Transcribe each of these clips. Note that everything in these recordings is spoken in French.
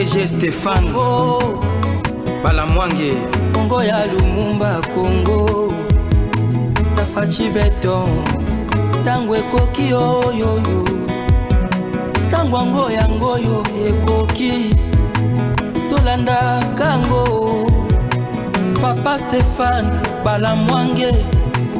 DG Stéphane oh, Bala Mwange Kongo ya Lumumba Kongo Tafachi beton Tango ekoki oyo yo Tango ango yango yo ekoki Tolanda kango Papa Stéphane Bala Mwange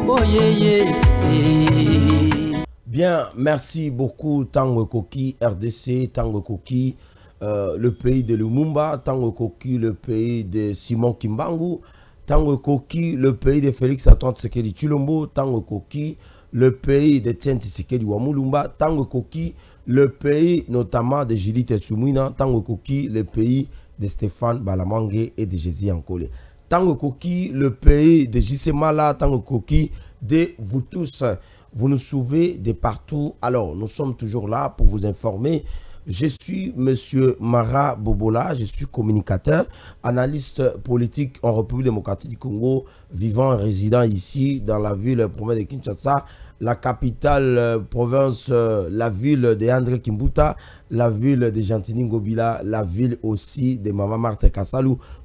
Oyeye oh, yeah, yeah. Bien, merci beaucoup Tango Koki, RDC, Tango Koki. Euh, le pays de Lumumba, Tango le pays de Simon Kimbangu, Tango le pays de Félix Antoine Tsekedi Chulombo, Tango le pays de Tien du Wamulumba, Tango le pays notamment de Julie Tessoumouina, Tango le pays de Stéphane Balamangue et de Jésus Ankole. Tango le pays de Jisemala, Tango Koki, de vous tous. Vous nous sauvez de partout. Alors, nous sommes toujours là pour vous informer je suis Monsieur Mara Bobola, je suis communicateur, analyste politique en République démocratique du Congo, vivant et résident ici dans la ville province de Kinshasa la capitale euh, province, euh, la ville de André Kimbuta, la ville de Gentini Ngobila, la ville aussi de Mama Marte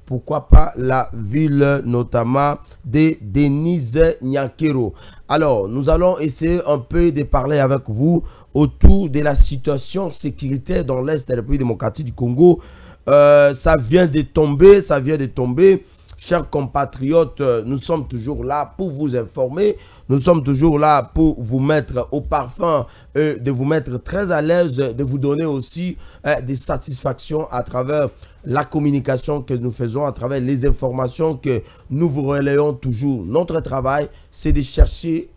Pourquoi pas la ville notamment de Denise Nyakero. Alors, nous allons essayer un peu de parler avec vous autour de la situation sécuritaire dans l'Est de la République démocratique du Congo. Euh, ça vient de tomber, ça vient de tomber. Chers compatriotes, euh, nous sommes toujours là pour vous informer. Nous sommes toujours là pour vous mettre au parfum, de vous mettre très à l'aise, de vous donner aussi euh, des satisfactions à travers la communication que nous faisons, à travers les informations que nous vous relayons toujours. Notre travail, c'est de chercher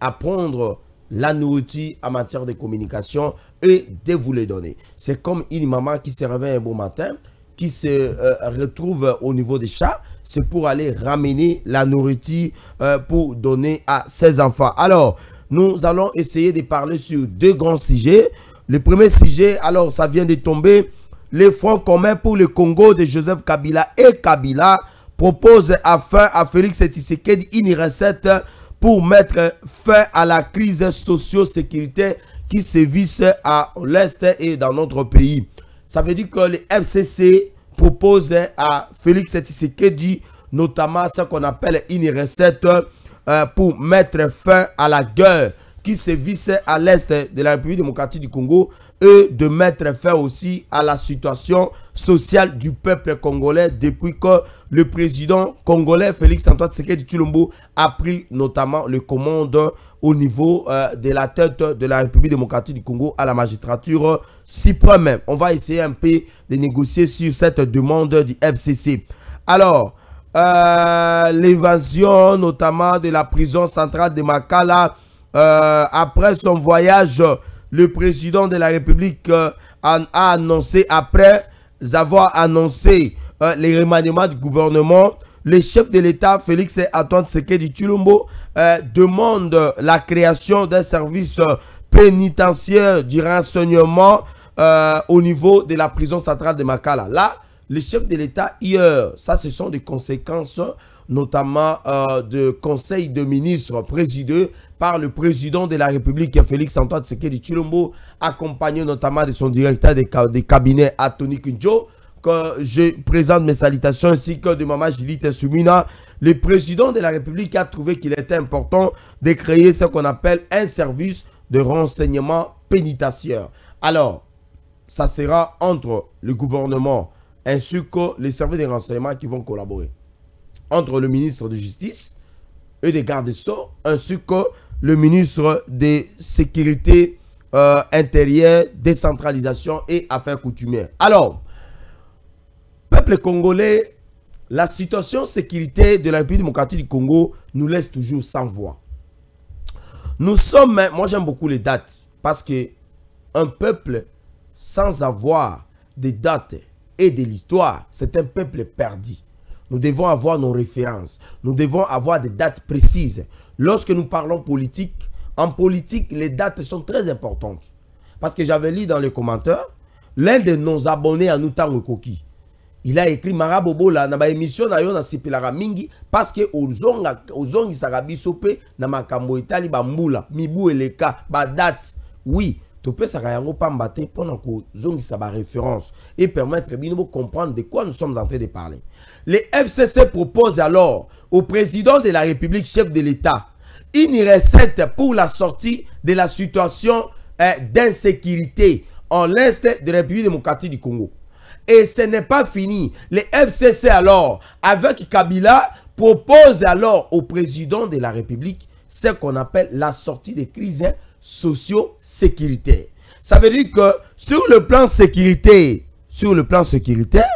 à prendre la nourriture en matière de communication et de vous les donner. C'est comme une maman qui se un beau matin, se euh, retrouve au niveau des chats, c'est pour aller ramener la nourriture euh, pour donner à ses enfants. Alors, nous allons essayer de parler sur deux grands sujets. Le premier sujet, alors ça vient de tomber, les fonds communs pour le Congo de Joseph Kabila et Kabila propose afin à Félix Tshisekedi une recette pour mettre fin à la crise socio sécuritaire qui sévissent à l'Est et dans notre pays. Ça veut dire que les FCC propose à Félix Tshisekedi notamment ce qu'on appelle une recette euh, pour mettre fin à la guerre qui se sévissent à l'est de la République démocratique du Congo et de mettre fin aussi à la situation sociale du peuple congolais depuis que le président congolais Félix Antoine Tshisekedi Tulombo a pris notamment le commande au niveau euh, de la tête de la République démocratique du Congo à la magistrature suprême. On va essayer un peu de négocier sur cette demande du FCC. Alors, euh, l'évasion notamment de la prison centrale de Makala euh, après son voyage, le président de la République euh, a, annoncé, après avoir annoncé euh, les remaniements du gouvernement, le chef de l'État, Félix Antoine du tulumbo demande la création d'un service pénitentiaire du renseignement au niveau de la prison centrale de Makala. Là, le chef de l'État, hier, ça ce sont des conséquences notamment euh, de conseil de ministres présidé par le président de la République, Félix Antoine Tsekedi Chilombo, accompagné notamment de son directeur des, cabinet, cabinets, Atoni Kunjo, que je présente mes salutations ainsi que de Maman Judith Soumina. Le président de la République a trouvé qu'il était important de créer ce qu'on appelle un service de renseignement pénitentiaire. Alors, ça sera entre le gouvernement ainsi que les services de renseignement qui vont collaborer entre le ministre de Justice et des gardes sceaux, ainsi que le ministre des sécurité euh, intérieure, Décentralisation et Affaires Coutumières. Alors, peuple congolais, la situation sécurité de la République démocratique du Congo nous laisse toujours sans voix. Nous sommes, moi j'aime beaucoup les dates, parce que un peuple sans avoir des dates et de l'histoire, c'est un peuple perdu. Nous devons avoir nos références. Nous devons avoir des dates précises. Lorsque nous parlons politique, en politique, les dates sont très importantes. Parce que j'avais lu dans les commentaires, l'un de nos abonnés à nous Koki, il a écrit Marabobo la na ba émission na yo na mingi parce que ozonga Zongi a Sopé na makambo itali bambula mibu eleka ba date oui pendant pendant que te une référence. et permettre de comprendre de quoi nous sommes en train de parler Les fcc propose alors au président de la république chef de l'état une recette pour la sortie de la situation eh, d'insécurité en l'est de la république démocratique du congo et ce n'est pas fini Les fcc alors avec kabila propose alors au président de la république ce qu'on appelle la sortie des crises socio Sécurité. Ça veut dire que sur le plan sécurité, sur le plan sécuritaire,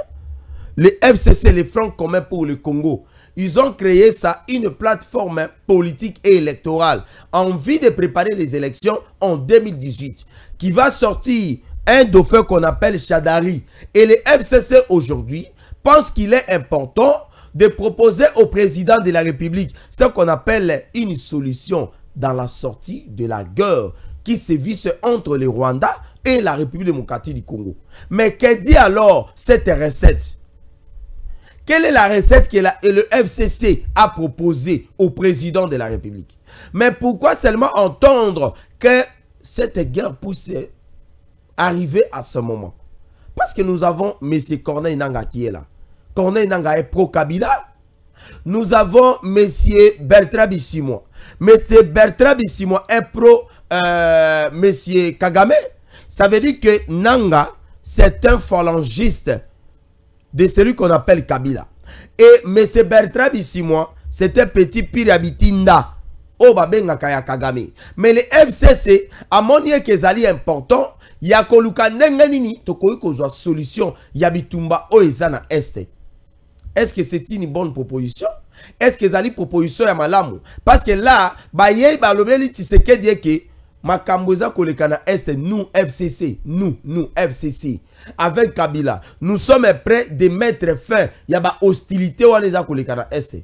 les FCC, les Francs communs pour le Congo, ils ont créé ça, une plateforme politique et électorale en vue de préparer les élections en 2018 qui va sortir un dauphin qu'on appelle Chadari. Et les FCC aujourd'hui pensent qu'il est important de proposer au président de la République ce qu'on appelle une solution dans la sortie de la guerre qui se visse entre le Rwanda et la République démocratique du Congo. Mais qu'est-ce que dit alors cette recette Quelle est la recette que le FCC a proposée au président de la République Mais pourquoi seulement entendre que cette guerre puisse arriver à ce moment Parce que nous avons M. Corneille Nanga qui est là. Corneille Nanga est pro-Kabila. Nous avons M. Bertrand Bissimo Monsieur Bertrand Bissimo est pro euh, Monsieur Kagame. Ça veut dire que Nanga, c'est un phalangiste de celui qu'on appelle Kabila. Et Monsieur Bertrand Bissimo, c'est un petit pire oh, bah, ben, Kagame. Mais le FCC, à mon kezali important, ya koluka il nini a une solution ya bitumba oh, este est ce que c'est une bonne proposition que ezali proposition ya malamu parceke la bayei balobeli que là, nous fcc nous nous fcc avec kabila nous sommes prêts de mettre fin ya y hostilité hostilité koleka Kolekana Est.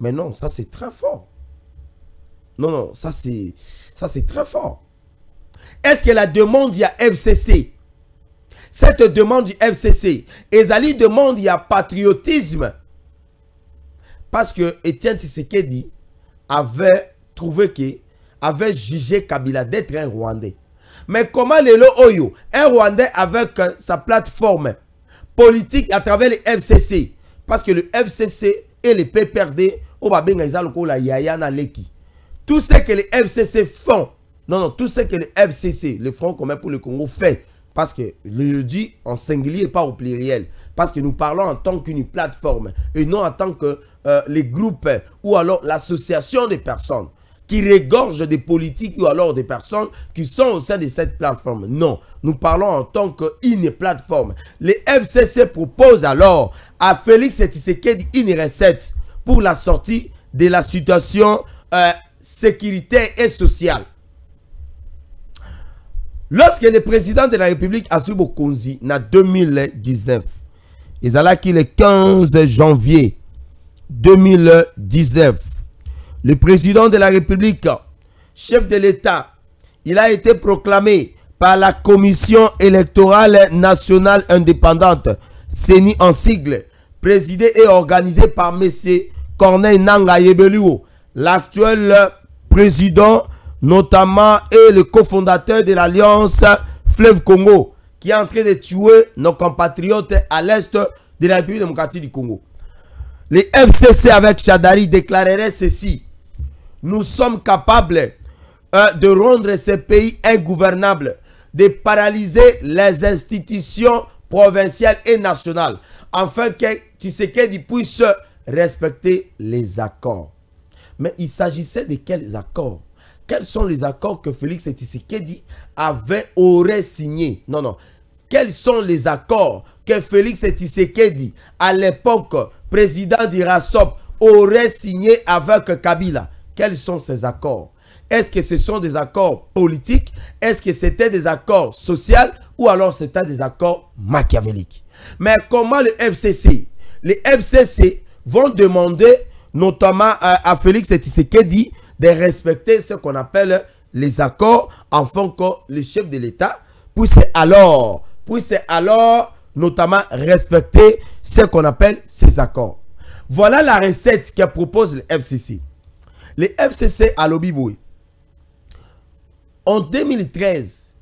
mais non ça c'est très fort non non ça c'est ça c'est très fort est-ce que la demande du fcc cette demande du fcc ezali demande du patriotisme parce que Étienne Tshisekedi avait trouvé que, avait jugé Kabila d'être un Rwandais. Mais comment Lo Oyo, un Rwandais avec euh, sa plateforme politique à travers le FCC, parce que le FCC et le PPRD, tout ce que les FCC font, non, non, tout ce que le FCC, le Front commun pour le Congo, fait, parce que le dit en singulier, pas au pluriel, parce que nous parlons en tant qu'une plateforme et non en tant que euh, les groupes ou alors l'association des personnes qui régorgent des politiques ou alors des personnes qui sont au sein de cette plateforme. Non, nous parlons en tant qu'une plateforme. Les FCC proposent alors à Félix Tshisekedi une recette pour la sortie de la situation euh, sécuritaire et sociale. Lorsque le président de la République, Azubo Konzi, en 2019, qu'il le 15 janvier 2019 le président de la république chef de l'état il a été proclamé par la commission électorale nationale indépendante CENI en sigle présidée et organisée par M. Corneille Nanga l'actuel président notamment et le cofondateur de l'Alliance Fleuve Congo qui est en train de tuer nos compatriotes à l'est de la République démocratique du Congo. Les FCC avec Chadari déclareraient ceci. Nous sommes capables euh, de rendre ces pays ingouvernable, de paralyser les institutions provinciales et nationales, afin que Tshisekedi puisse respecter les accords. Mais il s'agissait de quels accords Quels sont les accords que Félix Tshisekedi avait, aurait signés Non, non quels sont les accords que Félix Tshisekedi, à l'époque président d'Irasop, aurait signé avec Kabila Quels sont ces accords Est-ce que ce sont des accords politiques Est-ce que c'était des accords sociaux Ou alors c'était des accords machiavéliques Mais comment le FCC Les FCC vont demander notamment à, Félix Tshisekedi de respecter ce qu'on appelle les accords en tant que le chef de l'État puisse alors Puisse alors notamment respecter ce qu'on appelle ces accords. Voilà la recette que propose le FCC. Le FCC à l'Obiboué. En 2013,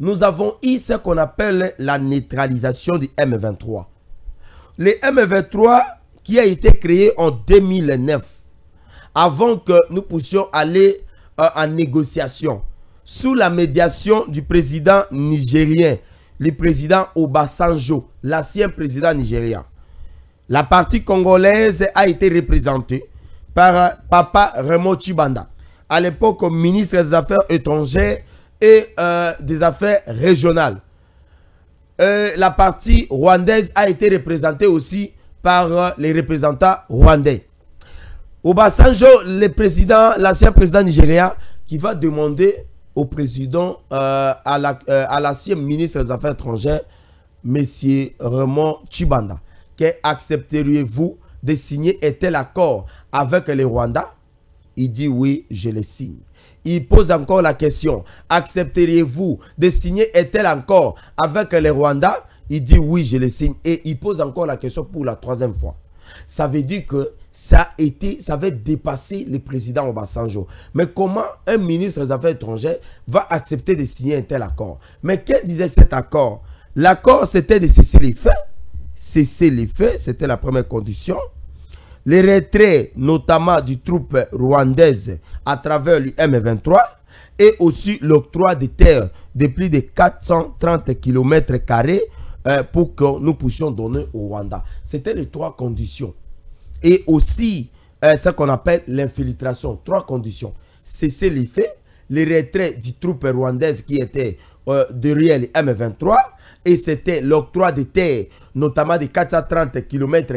nous avons eu ce qu'on appelle la neutralisation du M23. Le M23 qui a été créé en 2009 avant que nous puissions aller euh, en négociation sous la médiation du président nigérien le président Obasanjo, l'ancien président nigérien. La partie congolaise a été représentée par euh, Papa Remo Chibanda, à l'époque ministre des Affaires étrangères et euh, des Affaires régionales. Euh, la partie rwandaise a été représentée aussi par les représentants rwandais. Obasanjo, l'ancien président nigérien, qui va demander au président, euh, euh, à l'ancien la, ministre des Affaires étrangères, Monsieur Raymond Chibanda, que accepteriez-vous de signer un tel accord avec les Rwanda Il dit oui, je le signe. Il pose encore la question, accepteriez-vous de signer un tel accord avec les Rwanda Il dit oui, je le signe. Et il pose encore la question pour la troisième fois. Ça veut dire que ça a été, ça avait dépassé le président Obasanjo. Mais comment un ministre des Affaires étrangères va accepter de signer un tel accord Mais qu'est-ce que disait cet accord L'accord, c'était de cesser les faits. Cesser les faits, c'était la première condition. Les retrait, notamment du troupe rwandaise à travers m 23 et aussi l'octroi des terres de plus de 430 km carrés euh, pour que nous puissions donner au Rwanda. C'était les trois conditions et aussi euh, ce qu'on appelle l'infiltration. Trois conditions. Cesser les faits, le retrait du troupes rwandaise qui était euh, de derrière les M23 et c'était l'octroi des terres, notamment des 430 km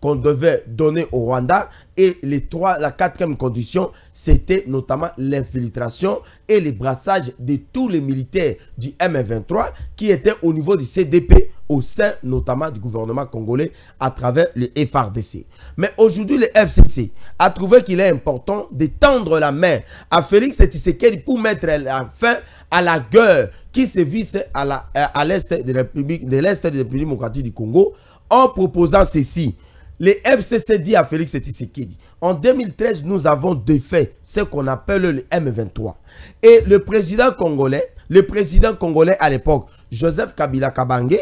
qu'on devait donner au Rwanda. Et les trois, la quatrième condition, c'était notamment l'infiltration et le brassage de tous les militaires du M23 qui étaient au niveau du CDP au sein notamment du gouvernement congolais à travers le FRDC. Mais aujourd'hui, le FCC a trouvé qu'il est important de tendre la main à Félix Tshisekedi pour mettre la fin à la guerre qui vit à l'est à de la République de l'est de la République démocratique du Congo en proposant ceci. Le FCC dit à Félix Tshisekedi, en 2013, nous avons défait ce qu'on appelle le M23. Et le président congolais, le président congolais à l'époque, Joseph Kabila Kabangé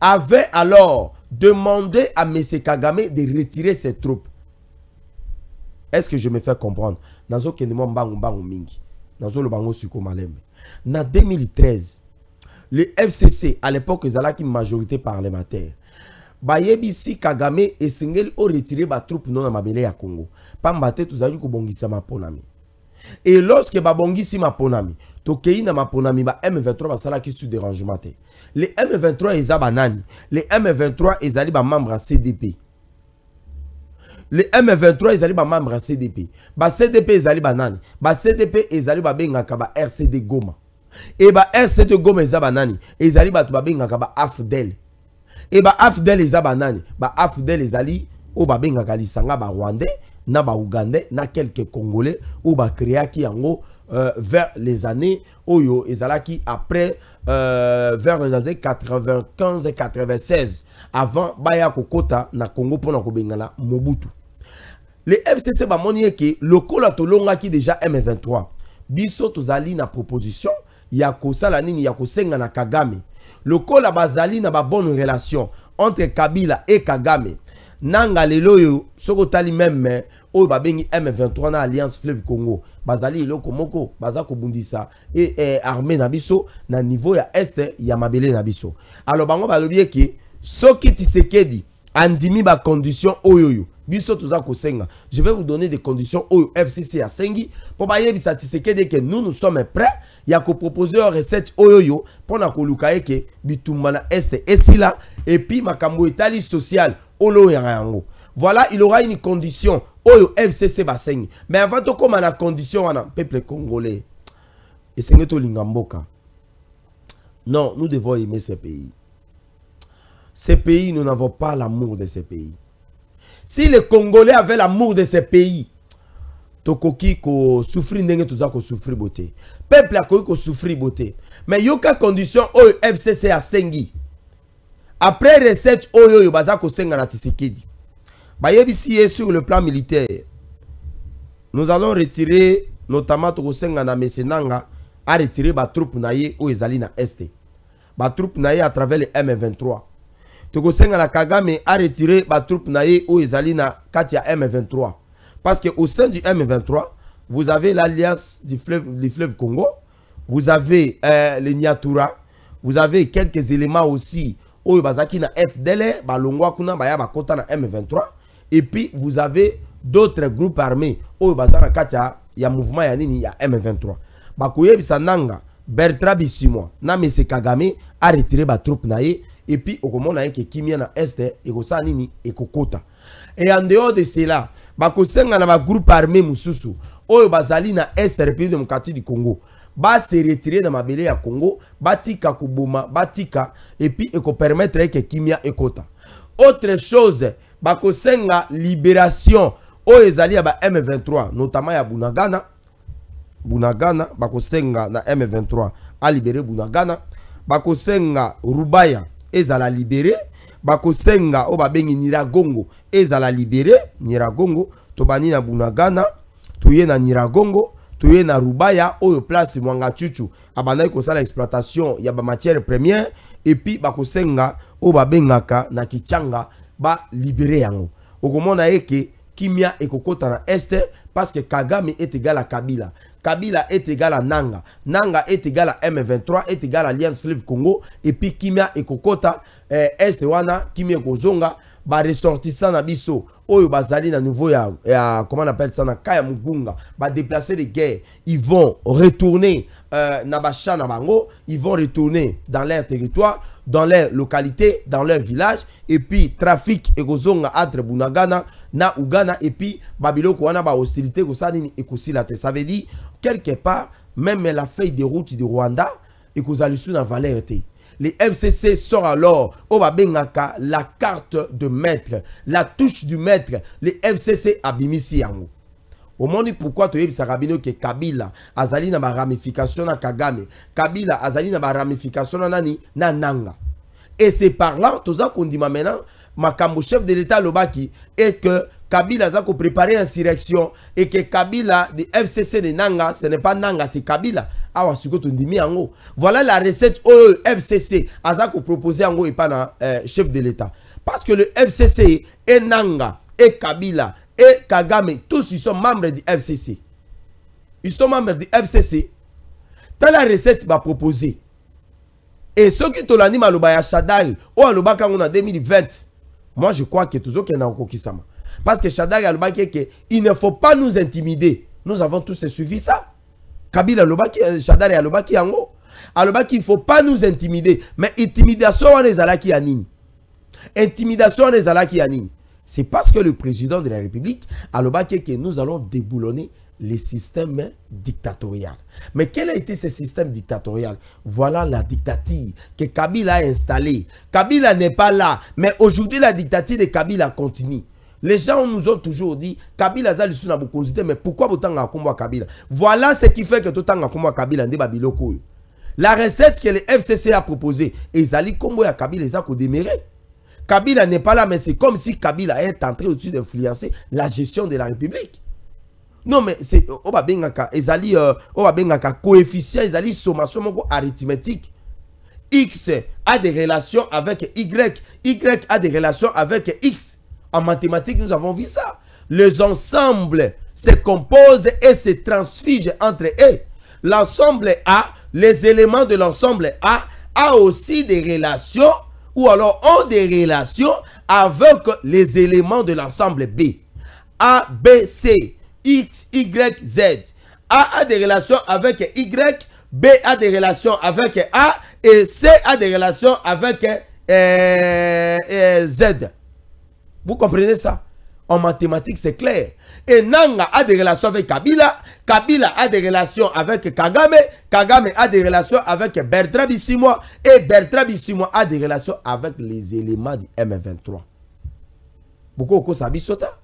avait alors demandé à M. Kagame de retirer ses troupes. Est-ce que je me fais comprendre Nazo Kenemo Mbangu Mbangu Mingi. Nazo Lobango Suko Malem. En 2013, le FCC, à l'époque, ils allaient une majorité parlementaire. bayebi si kagame et ont retiré leurs troupes non à mabele à congo pamba te bon, kobongisama ma mi et lorsque babongisi maponami tokei na maponami ba M23 basalaki su dérangement te les M23 eza banani les M23 ezali bamembre ya CDP les M23 ezali bamembre ya CDP CDP ezali banani CDP ezali babengaka ba RCD Goma et ba RCD Goma eza banani ezali bato babengaka ba AFDEL et ba AFDEL eza banani ba AFDEL ezali oyo babengaka lisanga barwandais na ba Ougandais, na quelques Congolais, ou ba qui euh, vers les années Oyo qui après euh, vers les années 95 et 96 avant baya kokota na Congo pona kobengala Mobutu. le FCC que le tolonga qui déjà M23. Biso Zali na proposition ya la nini ya kosenga na Kagame. Le a bazali na ba bonne relation entre Kabila et Kagame. Nanga lelo soko tali même oyo babengi M23 na Alliance Fleuve Congo bazali eloko moko baza kobundisa e, e, armée na biso na niveau ya Est ya mabele na biso alors bango balobi eke soki tisekedi, andimi ba oyo oyo biso toza kosenga je vais vous donner des conditions oyo FCC pour sengi bayebisa Tshisekedi que nous nous sommes prêts ya proposeur recette oyo oyo mpona koluka eke bitumba na este esila puis makambo etali sociale oloyanga yango voilà il aura une condition oyo fcc basengi mais avant comme la condition Le peuple congolais esengi tolinga l'ingamboka. non nous devons aimer ce pays ce pays nous n'avons pas l'amour de ce pays si les congolais avaient l'amour de ce pays tokoki souffrir ndenge souffrir qu'on souffrir beauté. peuple a ko souffrir beauté. mais yoka condition oyo fcc sengi. après recette oyo yo baza kosenga na tisikidi bayebisi sur le plan militaire nous allons retirer notamment tokosenga na mesenanga ba batroupe na ye oyo ezali na este batroupe na ye à travers le m23 tokosenga na kagame les batroupe na ye oyo ezali na Katia m23 parce que au sein du m23 vous avez l'alliance du fleuve, du fleuve congo vous avez euh, le nyatura vous avez quelques éléments aussi oyo bazalaki na fdl balongwa kuna ba kota na m23 et puis, vous avez d'autres groupes armés. Au Katia, il y a mouvement, il y a M23. Bakoye Bisananga, Bertrand Bissimo, Namese Kagame a retiré ma troupe naye. Et puis, au moment Kimia na Est, Ekosa Nini, Ekokota. Et en dehors de cela, Bakosenga na groupe armé Moussousou, Oyo Bazali na Est, République démocratique du Congo. base dans na mabele ya congo batika et batika eko permettre que kimia ekota autre chose bakosenga libération au ezali ya ba M23 notamment ya Bunagana Bunagana bakosenga na M23 a libéré Bunagana bakosenga Rubaya ezala libéré bakosenga oba Nira Niragongo ezala libéré Gongo tobani na Bunagana toye na Tu na Rubaya oyo place mwanga chuchu abandaki ah, sala exploitation ya ba matière première et puis bakosenga oba bengaka na Kichanga libérer au okomona eke que kimia Kokota na este parce que kagame est égal à kabila kabila est égal à nanga nanga est égal à m23 est égal à alliance fleuve congo et puis kimia Kokota eh, este wana kimia Kozonga. va na biso oyo bazali na nouveau ya, ya comment on appelle ça na Kaya Mugunga mugunga déplacer de guerre ils vont retourner euh, na na bango ils vont retourner dans leur territoire dans leur localité, dans leur village, et puis trafic et kozonga entre Bunagana, na Ugana, et puis Babilo, ba hostilité, kosanini et kosilate. Ça veut dire, quelque part, même la feuille de route du Rwanda, et kozalisu na valeur les FCC sort alors au Babengaka la carte de maître, la touche du maître, les FCC abimisi omoni pourquoi tu es rabino que kabila azali na ramification na kagame kabila azali na ramification na nani na nanga et c'est par là toza dit maintenant makambo chef de l'état lobaki, et que kabila préparé préparer insurrection et que kabila de fcc de nanga ce n'est pas nanga c'est kabila awa tu tondimi miango voilà la recette Oe fcc proposer ango et pas na euh, chef de l'état parce que le fcc Nanga, Est et Kabila et Kagame, tous ils sont membres du FCC. Ils sont membres du FCC. Tant la recette va proposer. Et ceux qui t'ont l'anime à l'obaya Shadari ou à l'obaka en 2020, moi je crois que tout ceux qui en a encore qui Parce que Shadari a que il ne faut pas nous intimider. Nous avons tous suivi ça. Kabila l'obaki, Shadari a l'obaki en haut. qui il faut pas nous intimider mais intimidation à ezalaki qui anime intimidation à ezalaki qui anime c'est parce que le président de la République a le que nous allons déboulonner les systèmes dictatorial. Mais quel a été ce système dictatorial Voilà la dictature que Kabila a installée. Kabila n'est pas là, mais aujourd'hui la dictature de Kabila continue. Les gens nous ont toujours dit Kabila a le mais pourquoi autant à Kabila Voilà ce qui fait que tout le temps Kabila en La recette que le FCC a proposée, et Zali Kombo et Kabila, ils ont déméré. Kabila n'est pas là, mais c'est comme si Kabila est entré au-dessus d'influencer la gestion de la République. Non, mais c'est. Euh, On Ils Ezali, des euh, coefficient, sommation arithmétique. X a des relations avec Y. Y a des relations avec X. En mathématiques, nous avons vu ça. Les ensembles se composent et se transfigent entre eux. L'ensemble A, les éléments de l'ensemble A, a aussi des relations ou alors ont des relations avec les éléments de l'ensemble B. A, B, C, X, Y, Z. A a des relations avec Y, B a des relations avec A et C a des relations avec euh, euh, Z. Vous comprenez ça En mathématiques, c'est clair. Et Nanga a des relations avec Kabila, Kabila a des relations avec Kagame, Kagame a des relations avec Bertrand Bissimo et Bertrand Bissimo a des relations avec les éléments du M23. Beaucoup Sabisota.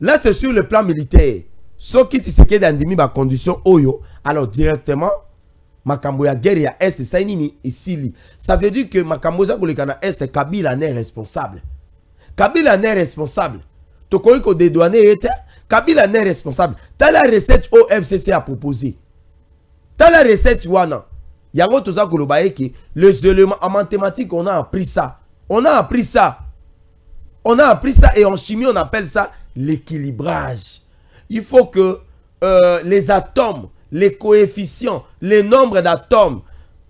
Là, c'est sur le plan militaire. Ce qui est dans la condition Oyo, oh alors directement, Makamboya ya guerre est ça nini ici. ça veut dire que ma Kamboya est Kabila n'est responsable Kabila n'est responsable des kabila n'est responsable la recette a fcc T'as la recette wana yango toza que ye les éléments en mathématiques on a appris ça on a appris ça on a appris ça et en chimie on appelle ça l'équilibrage il faut que euh, les atomes les coefficients les nombres d'atomes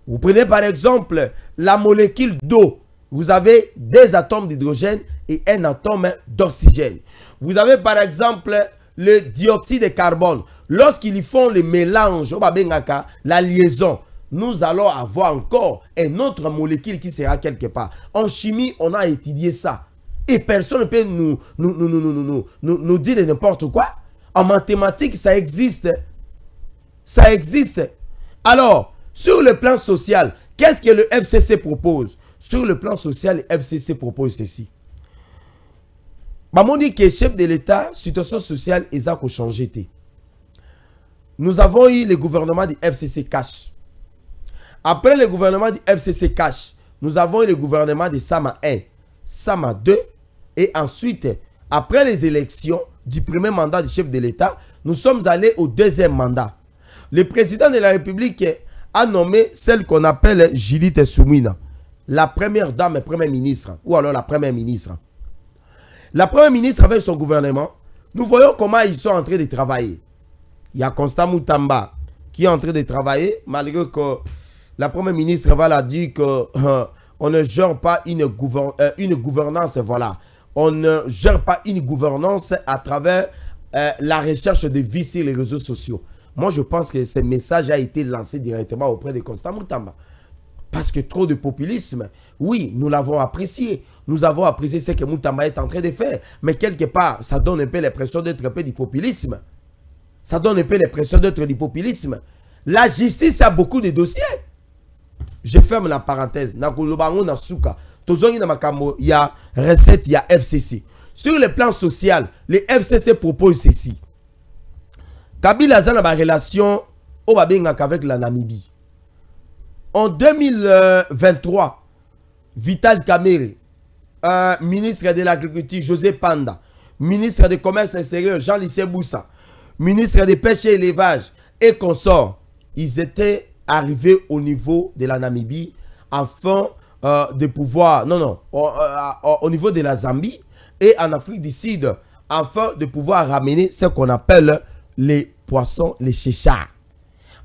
vous prenez par exemple la molécule d'eau vous avez des atomes d'hydrogène et un atome d'oxygène vous avez par exemple le dioxyde de carbone. Lorsqu'ils font le mélange, la liaison, nous allons avoir encore une autre molécule qui sera quelque part. En chimie, on a étudié ça. Et personne ne peut nous, nous, nous, nous, nous, nous dire n'importe quoi. En mathématiques, ça existe. Ça existe. Alors, sur le plan social, qu'est-ce que le FCC propose Sur le plan social, le FCC propose ceci. Bamondi qui est chef de l'État, situation sociale et ça changé. Nous avons eu le gouvernement du FCC Cash. Après le gouvernement du FCC Cash, nous avons eu le gouvernement de Sama 1, Sama 2. Et ensuite, après les élections du premier mandat du chef de l'État, nous sommes allés au deuxième mandat. Le président de la République a nommé celle qu'on appelle Judith Soumina, la première dame et première ministre, ou alors la première ministre. La première ministre avec son gouvernement, nous voyons comment ils sont en train de travailler. Il y a Constant Moutamba qui est en train de travailler, malgré que la première ministre va dit qu'on que ne gère pas euh, une, gouvernance, voilà. On ne gère pas une gouvernance à travers euh, la recherche de vie sur les réseaux sociaux. Moi, je pense que ce message a été lancé directement auprès de Constant Moutamba. Parce que trop de populisme, oui, nous l'avons apprécié. Nous avons apprécié ce que Moutamba est en train de faire. Mais quelque part, ça donne un peu l'impression d'être un peu du populisme. Ça donne un peu l'impression d'être du populisme. La justice a beaucoup de dossiers. Je ferme la parenthèse. il y a recette, il y a FCC. Sur le plan social, les FCC proposent ceci. Kabila a une relation avec la Namibie. En 2023, Vital Kamere, euh, ministre de l'Agriculture José Panda, ministre de Commerce extérieur Jean-Lycée Boussa, ministre des Pêches et Élevage et consorts, ils étaient arrivés au niveau de la Namibie afin euh, de pouvoir, non, non, euh, au, au, niveau de la Zambie et en Afrique du Sud, afin de pouvoir ramener ce qu'on appelle les poissons, les chéchards.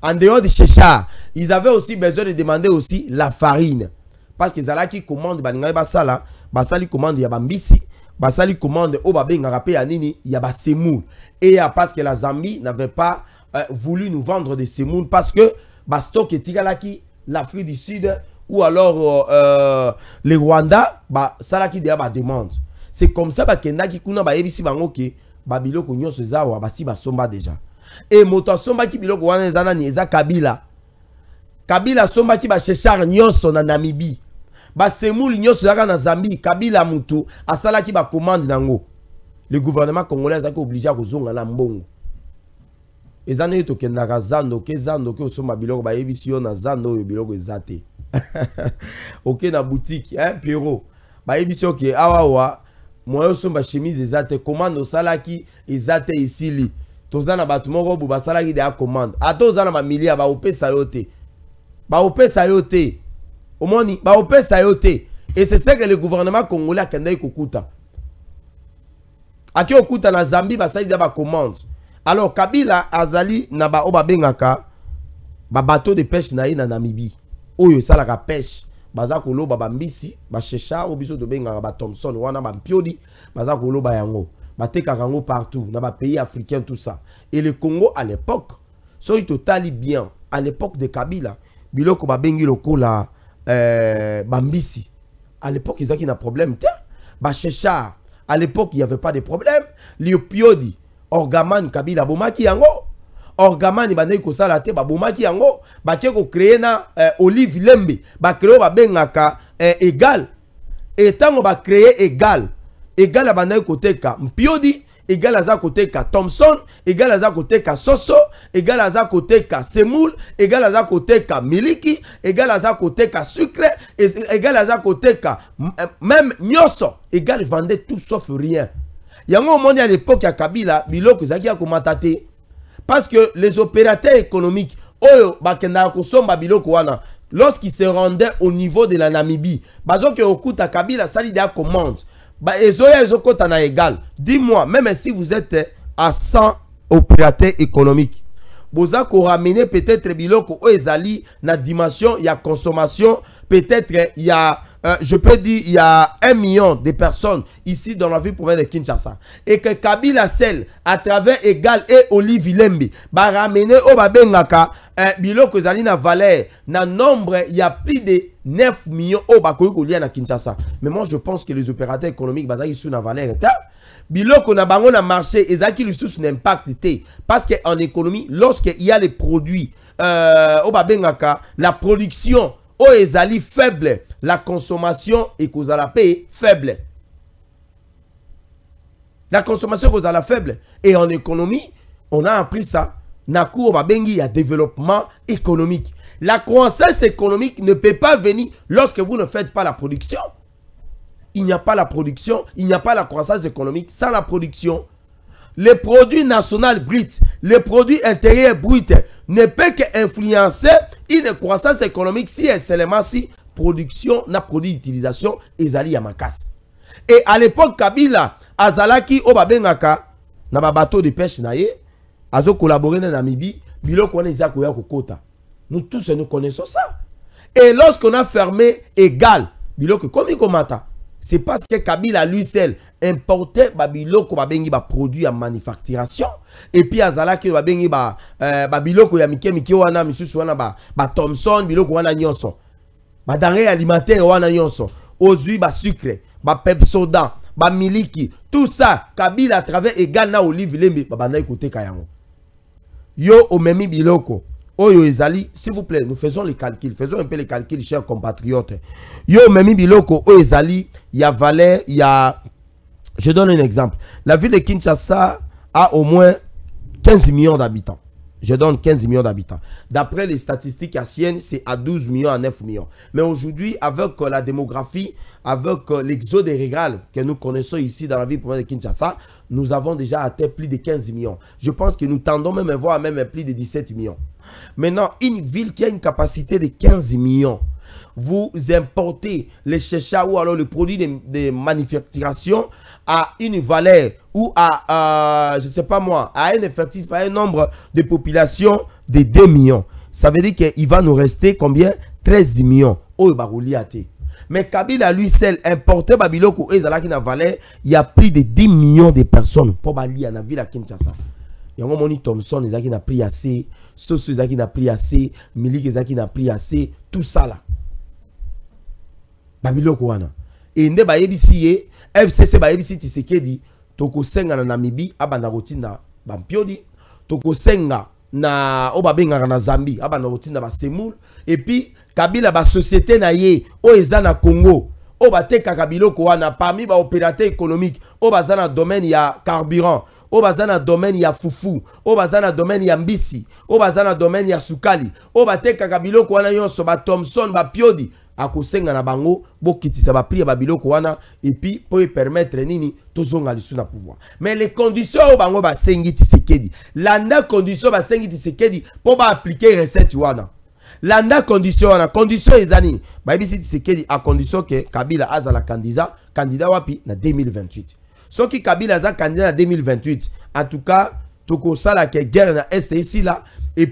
En dehors des chéchards, ils avaient aussi besoin de demander aussi la farine. Parce que Zala qui commande, Baningaï Basala, Basali commande Yabambisi, Basali commande y a oh, nini Semoul. Et euh, parce que la Zambie n'avait pas euh, voulu nous vendre des Semoul parce que Bastok et Tigalaki, l'Afrique du Sud ou alors euh, euh les Rwanda, bah, qui de bah, demande. C'est comme ça bah, que Naki Kuna bah, Ebisi Bangoke, Babilo Kunyo Zawa, bah, bah, Somba déjà. Et somba qui Biloko Wana Kabila. kabila asombaki basheshar nyonso na namibi basemule nyonso ezalaka na zambie kabila motu asalaki bacommande nango le gouvernement congolais azalaki oblige kozonga na mbongo eza ndenge tokendaka zando ke zando ke osomba biloko bayebisi yo na zando oyo biloko eza te oke na boutique hein, pero bayebisi yo ke awawa moyen osomba chemise eza te commande osalaki eza te esili toza na bato moko bo basalaki deya commande ata oza na bamilia baopesa yo te baopesa yote au omoni ba yo te et c'est ça que le gouvernement congolais akendaki kokuta qui okuta na zambie va bah, commande alors kabila azali na oba bengaka bateau de pêche na na Namibi. oyo la pêche baza ba bambisi obiso bah, de biso tobengaka bathompson wana bampioli baza ba yango bah, teka kango partout na pays africain tout ça et le congo à l'époque soit totali bien à l'époque de kabila biloko babengi lokola euh, bambisi à l'époque ils avaient un problème Ba bachechar à l'époque il n'y avait pas de problème liopiodi orgaman kabila bomaki yango orgamani bandeki sala te babomaki yango ko créer na euh, olive lembe bacreye oyo babengaka eh, egal créer égal egal egal ya bandeki ka. mpiodi égal à côté qu'à Thompson, égal à côté Soso, égal à côté qu'à Semoul, égal à côté Miliki, égal à côté qu'à Sucre, égal à côté qu'à euh, même Nyoso, égal vendait tout sauf rien. Yango monde à l'époque à Kabila, biloko y a commenté parce que les opérateurs économiques oyo bakenda kosomba biloko wana lorsqu'ils se rendaient au niveau de la Namibie, bazoke okuta Kabila salida a commande bah ezoya ezokota tana égal dis-moi même si vous êtes euh, à 100 opérateurs économiques boza ramener peut-être biloko oyo oh, ezali na dimension Il y a consommation peut-être il y a, euh, je peux dire il y a un million de personnes ici dans la ville province de Kinshasa et que Kabila Sel à travers Egal et Olivier Lembe ba ramener au oh, babengaka euh, biloko ezali na valeur na nombre il y a plus de 9 millions oh, au bah, Kinshasa. Mais moi je pense que les opérateurs économiques sont bah, sous na valeur biloko na bango marché ezaki parce qu'en en économie lorsqu'il y a les produits euh, oh, au bah, la production au oh, ezali faible la consommation et la paix faible. La consommation est la faible. Et en économie, on a appris ça. il y a développement économique. La croissance économique ne peut pas venir lorsque vous ne faites pas la production. Il n'y a pas la production, il n'y a pas la croissance économique. Sans la production, les produits nationaux bruts, les produits intérieurs bruts ne peuvent qu'influencer une croissance économique si et seulement si production n'a produit d'utilisation et ma casse. Et à l'époque Kabila azalaki obabengaka ma bateau de pêche na collaboré azo na Namibie biloko nous tous, nous connaissons ça. Et lorsqu'on a fermé égal, biloko komi komata, c'est parce que Kabila lui seul importait babiloko babengi ba produit à manufacturation et puis azala ki babengi ba euh, Biloko, ya mike wa wana misusu wana ba, ba Thomson biloko wana nyonso. Ba denrée alimentaire wana nyonso. Ozui ba sucre, ba pepsoda, ba miliki, tout ça Kabila à travers égal na Olive Lembe ba banda écouter kayango. Yo omemi biloko oyo ezali s'il vous plaît nous faisons les calculs faisons un peu les calculs chers compatriotes yo biloko oh, ezali valeur a, je donne un exemple la ville de Kinshasa a au moins 15 millions d'habitants je donne 15 millions d'habitants. D'après les statistiques anciennes, c'est à 12 millions, à 9 millions. Mais aujourd'hui, avec euh, la démographie, avec euh, l'exode rural que nous connaissons ici dans la ville de Kinshasa, nous avons déjà atteint plus de 15 millions. Je pense que nous tendons même à voir plus de 17 millions. Maintenant, une ville qui a une capacité de 15 millions, vous importez les chéchats ou alors le produit de, manufacturation à une valeur ou à, je ne sais pas moi, à un effectif, à un nombre de population de 2 millions. Ça veut dire qu'il va nous rester combien 13 millions. mais Kabila lui seul importé Babiloko il y a pris de 10 millions de personnes pour à la ville à Kinshasa. Il y a un moment Thompson, il a pris assez soso ezalaki na prix ase miliki ezalaki na prix ase tout ça la babiloko wana e nde bayebisi ye fcc bayebisi tisekedi tokosengana na mibi abanda kotinda bampiodi tokosenga na oyo babengaka na zambi abanda kotinda basemoule epuis kabila basosiété na ye oyo eza na congo oyo wana parmi baopérateur économique les domaine ya carburant domaine ya fufu obazana domaine ya mbisi obazana domaine ya sukali les wana bapiodi akosenga na bango nini na pouvoir mais les conditions les bango sengi tisekedi landa condition sengi ba appliquer recette wana landa condition la condition ba nini c'est tshisekedi a condition que kabila la candidat candidat wapi na 2028 qui kabila aza candidat en 2028 en tout cas tout la guerre na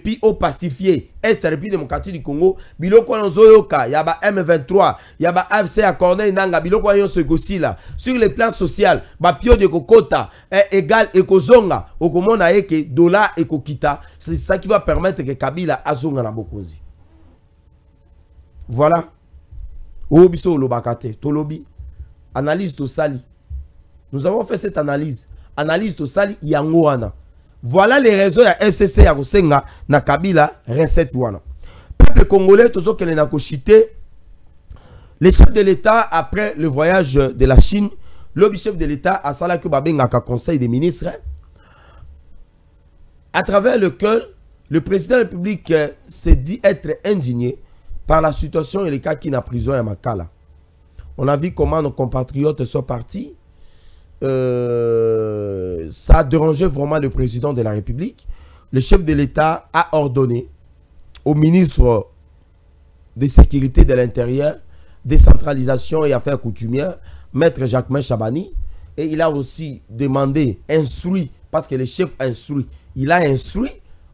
puis au pacifié, est la république démocratique du congo biloko y zoyoka, yaba m23 yaba afc à corneille nanga biloko se nyonso là, sur le plan social pio de kokota, eh, égal ekozonga okomona ye que dollar kita, c'est ça qui va permettre que kabila azonga na bokonzi voilà. Obiso oh, Lobakate, Tolobi. Analyse to Sali. Nous avons fait cette analyse. Analyse to Sali Yangoana. Voilà les raisons à FCC à Rosenga, na Kabila, recette wana. Peuple congolais, tout ce les Le chef de l'État, après le voyage de la Chine, le chef de l'État a babenga ka conseil des ministres, à travers lequel le président de la République euh, s'est dit être indigné par la situation et les cas qui n'a prison à Makala. On a vu comment nos compatriotes sont partis. Euh, ça a dérangé vraiment le président de la République. Le chef de l'État a ordonné au ministre de Sécurité de l'Intérieur, Décentralisation et Affaires coutumières, maître Jacquemin Chabani, et il a aussi demandé, instruit, parce que le chef instruit, il a instruit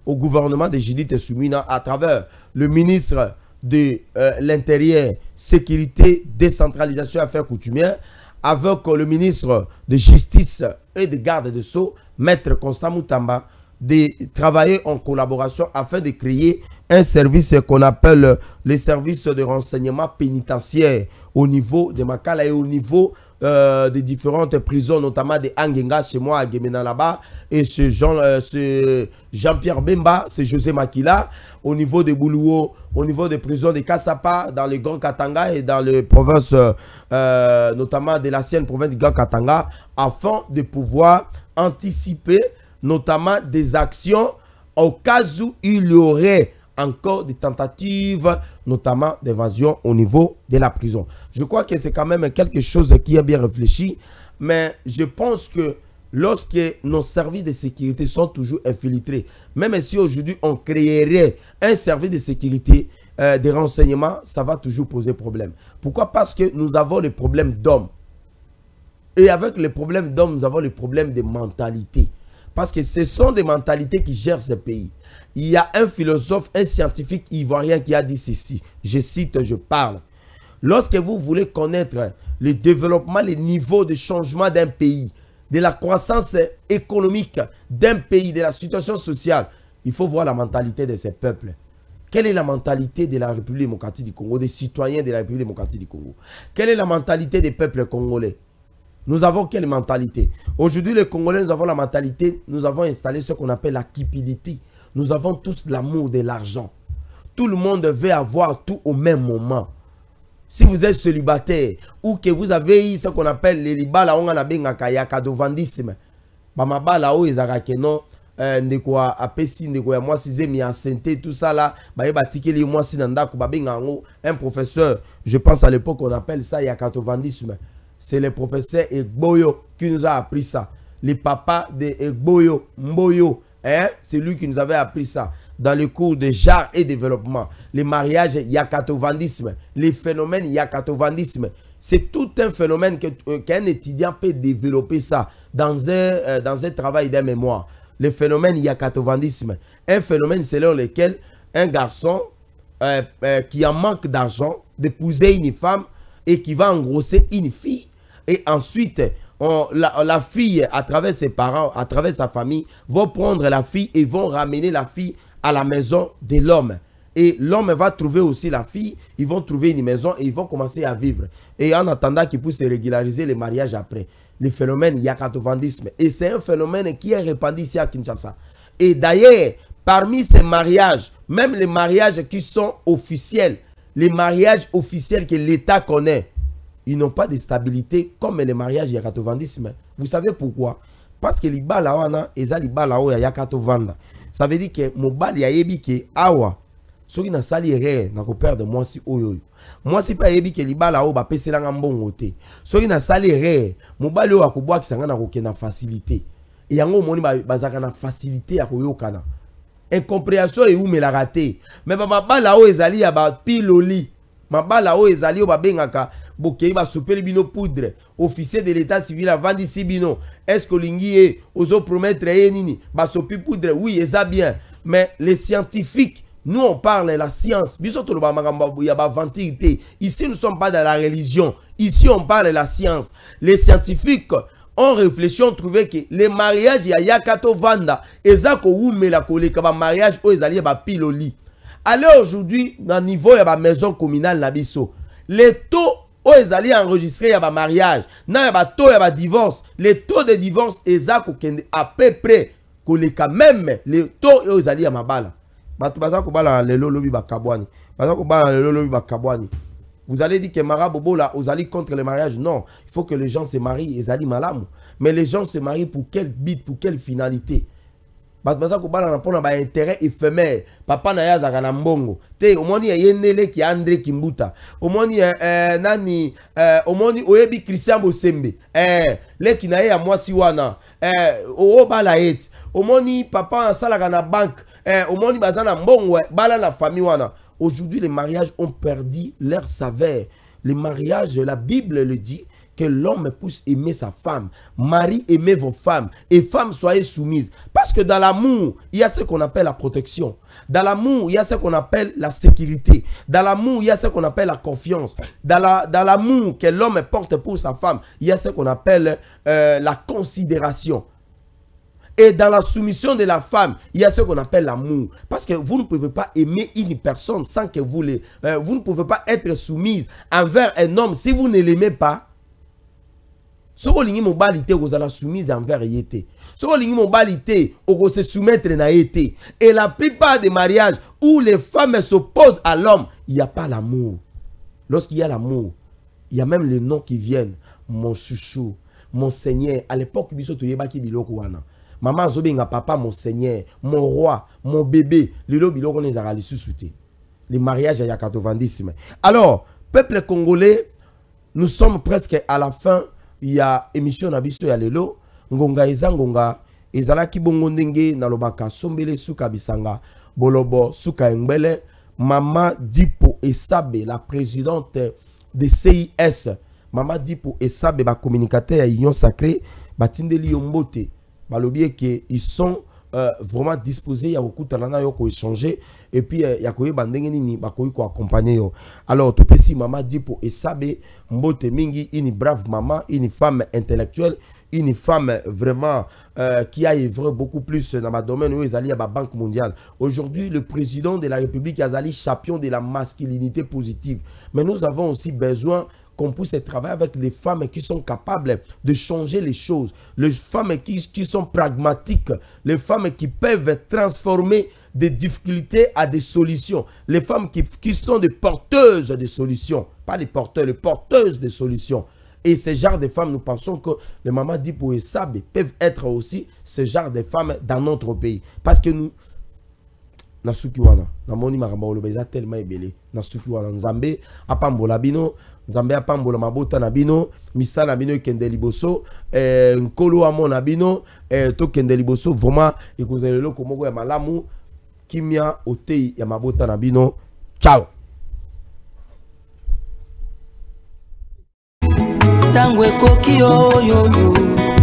au gouvernement de Judith Soumina à travers le ministre de euh, l'Intérieur, Sécurité, Décentralisation Affaires coutumières, avec le ministre de Justice et de Garde de Sceaux, Maître Constant Moutamba, de travailler en collaboration afin de créer un service qu'on appelle le service de renseignement pénitentiaire au niveau de Makala et au niveau euh, des différentes prisons, notamment des Angenga chez moi à Gemena là-bas. Et ce euh, Jean-Pierre Bemba, c'est José Makila. Au niveau de Boulouo, au niveau des prisons de Kasapa, dans le Grand Katanga et dans les provinces, euh, notamment de l'ancienne province du Grand Katanga, afin de pouvoir anticiper notamment des actions au cas où il y aurait encore des tentatives, notamment d'évasion au niveau de la prison. Je crois que c'est quand même quelque chose qui est bien réfléchi, mais je pense que lorsque nos services de sécurité sont toujours infiltrés, même si aujourd'hui on créerait un service de sécurité, euh, des renseignements, ça va toujours poser problème. Pourquoi Parce que nous avons les problèmes d'hommes. Et avec les problèmes d'hommes, nous avons les problèmes de mentalité. Parce que ce sont des mentalités qui gèrent ce pays il y a un philosophe, un scientifique ivoirien qui a dit ceci. Je cite, je parle. Lorsque vous voulez connaître le développement, les niveaux de changement d'un pays, de la croissance économique d'un pays, de la situation sociale, il faut voir la mentalité de ces peuples. Quelle est la mentalité de la République démocratique du Congo, des citoyens de la République démocratique du Congo Quelle est la mentalité des peuples congolais Nous avons quelle mentalité Aujourd'hui, les Congolais, nous avons la mentalité, nous avons installé ce qu'on appelle la cupidité. Nous avons tous l'amour de l'argent. Tout le monde veut avoir tout au même moment. Si vous êtes célibataire ou que vous avez eu ce qu'on appelle les libala, on a bien un cadovandisme. là où ils ont ndeko apesi moi, si si mis mis santé, tout ça là baye batikeli moi si si bah, un professeur je pense à l'époque on appelle ça ya 90, c'est le professeur Egboyo qui nous a appris ça les papa de Egboyo Mboyo Hein? C'est lui qui nous avait appris ça dans les cours de genre et développement. Les mariages yakatovanisme, les phénomènes yakatovanisme. C'est tout un phénomène euh, qu'un étudiant peut développer ça dans un, euh, dans un travail de mémoire. Le phénomène yakatovanisme, un phénomène selon lequel un garçon euh, qui a manque d'argent d'épouser une femme et qui va engrosser une fille et ensuite Oh, la, fille, à travers ses parents, à travers sa famille, vont prendre la fille et vont ramener la fille à la maison de l'homme. Et l'homme va trouver aussi la fille, ils vont trouver une maison et ils vont commencer à vivre. Et en attendant qu'ils puissent régulariser les mariages après. Le phénomène yakatovandisme, Et c'est un phénomène qui est répandu ici à Kinshasa. Et d'ailleurs, parmi ces mariages, même les mariages qui sont officiels, les mariages officiels que l'État connaît, ils n'ont pas de stabilité comme les mariages il y a 90 mais vous savez pourquoi parce que liba la wana eza liba la oya ya 90 ça veut dire que bal ya yebi ke awa soki na sali erreur na père de moi si oyo moi si pa yebi ke liba la o ba pesela nga mbongo So soki na sali erreur mobali oyo akobwakisa nga na kokenda facilité e yango moni bazalaka na facilité ya koyokana incompréhension eumelaka te me bamabala oyo ezali ya piloli mabala o ezali oyo babengaka bokeyi basopeli bino poudre officier de l'état civil avandisi bino que lingi ye ozopromettre ye nini basopi poudre oui eza bien mais les scientifiques nous on parle la science biso ba makamba ya ba vantité ici nous sommes pas dans la religion ici on parle la science les scientifiques en réflexion trouvé que le mariage ya yaka tovanda eza la koleka mariage mariage ezali ya piloli Allez aujourd'hui dans le niveau de la maison communale Nabiso. Les taux où oh, ils allaient enregistrer, il mariage, il y a taux, de divorce. Les taux de divorce, ils à peu près, même les taux où oh, ils allaient à ma balle. vous allez dire que Marabobo bobola ozali contre le mariage non il faut que les gens se marient allaient mais les gens se marient pour quel but pour quelle finalité bato baza kobalana mpona intérêt éphémère papa na ya azalaka mbongo te omoni yenele leki andre kimbuta omoni eh, eh, nani eh, omoni oyebi christian bosembe eh, leki na ya mwasi wana eh, o ye au omoni papa sala na banke eh, omoni baza na mbongo eh, bala la famille wana aujourd'hui les mariages ont perdu leur saveur les mariages la bible le dit que l'homme puisse aimer sa femme. Marie, aimez vos femmes. Et femmes, soyez soumises. Parce que dans l'amour, il y a ce qu'on appelle la protection. Dans l'amour, il y a ce qu'on appelle la sécurité. Dans l'amour, il y a ce qu'on appelle la confiance. Dans l'amour que l'homme porte pour sa femme, il y a ce qu'on appelle euh, la considération. Et dans la soumission de la femme, il y a ce qu'on appelle l'amour. Parce que vous ne pouvez pas aimer une personne sans que vous l'ayez. Euh, vous ne pouvez pas être soumise envers un homme si vous ne l'aimez pas soki olingi mobali te okozala soumise envers Ce te soki une mobali soumettre à ye et la plupart des mariages où les femmes s'opposent à l'homme il n'y a pas l'amour lorsqu'il y a l'amour il y a même les noms qui viennent mon chouchou mon seigneur à l'époque biso toyebaki biloko wana mama azobenga papa mon seigneur mon roi mon bébé lelo biloko wana ezalaka Les mariages, le mariage a 90. alors peuple congolais nous sommes presque à la fin ya émission a biso ya lelo ngonga izangonga, ngonga Kibongo bongo ndenge nalobaka sombele suka bisanga bolobo suka Ngbele, mama dipo esabe la présidente de cis mama dipo esabe communicateur ya union sacré batindeli yo mbote balobi que ils sont euh, vraiment disposé il de kokutana qui ont échangé et puis euh, ya koyeba ni ni yo alors tout pour dipo sabe mbote mingi une brave maman une femme intellectuelle une femme vraiment euh, qui a œuvré beaucoup plus dans ma domaine où Azali à la Banque mondiale. Aujourd'hui, le président de la République Azali champion de la masculinité positive. Mais nous avons aussi besoin qu'on puisse travailler avec les femmes qui sont capables de changer les choses, les femmes qui, sont pragmatiques, les femmes qui peuvent transformer des difficultés à des solutions, les femmes qui, sont des porteuses de solutions, pas les porteurs, les porteuses de solutions. Et ce genre de femmes, nous pensons que les mamans d'Ipo et peuvent être aussi ce genre de femmes dans notre pays. Parce que nous, moni nzambe apambola mabota na bino misala na bino ekende liboso eh, nkolo amo na bino eh, tokende liboso vraiment ekozala eloko moko ya malamu kimia otei ya mabota na bino ciao ntango ekoki oyoyo